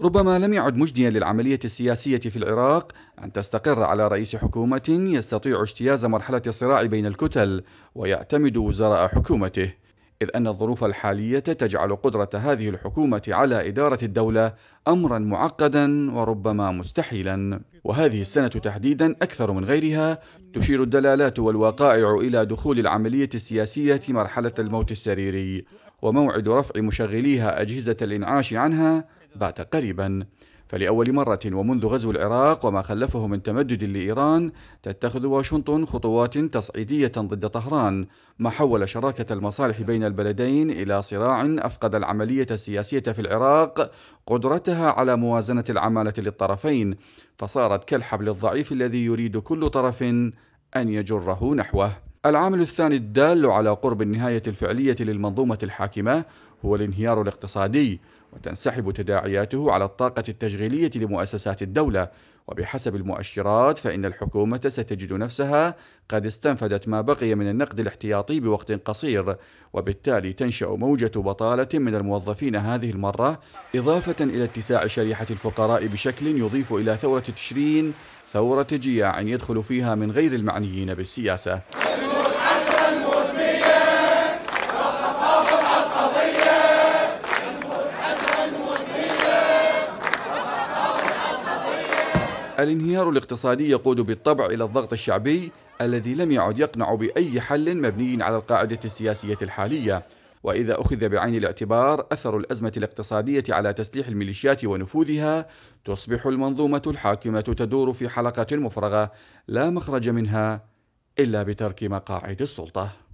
ربما لم يعد مجديا للعملية السياسية في العراق أن تستقر على رئيس حكومة يستطيع اجتياز مرحلة الصراع بين الكتل ويعتمد وزراء حكومته إذ أن الظروف الحالية تجعل قدرة هذه الحكومة على إدارة الدولة أمرا معقدا وربما مستحيلا وهذه السنة تحديدا أكثر من غيرها تشير الدلالات والوقائع إلى دخول العملية السياسية مرحلة الموت السريري وموعد رفع مشغليها أجهزة الإنعاش عنها بعد قريبا فلأول مرة ومنذ غزو العراق وما خلفه من تمدد لإيران تتخذ واشنطن خطوات تصعيدية ضد طهران ما حول شراكة المصالح بين البلدين إلى صراع أفقد العملية السياسية في العراق قدرتها على موازنة العمالة للطرفين فصارت كالحبل الضعيف الذي يريد كل طرف أن يجره نحوه العامل الثاني الدال على قرب النهاية الفعلية للمنظومة الحاكمة هو الانهيار الاقتصادي وتنسحب تداعياته على الطاقة التشغيلية لمؤسسات الدولة وبحسب المؤشرات فإن الحكومة ستجد نفسها قد استنفدت ما بقي من النقد الاحتياطي بوقت قصير وبالتالي تنشأ موجة بطالة من الموظفين هذه المرة إضافة إلى اتساع شريحة الفقراء بشكل يضيف إلى ثورة تشرين ثورة جياع يدخل فيها من غير المعنيين بالسياسة الانهيار الاقتصادي يقود بالطبع إلى الضغط الشعبي الذي لم يعد يقنع بأي حل مبني على القاعدة السياسية الحالية وإذا أخذ بعين الاعتبار أثر الأزمة الاقتصادية على تسليح الميليشيات ونفوذها تصبح المنظومة الحاكمة تدور في حلقة مفرغة لا مخرج منها إلا بترك مقاعد السلطة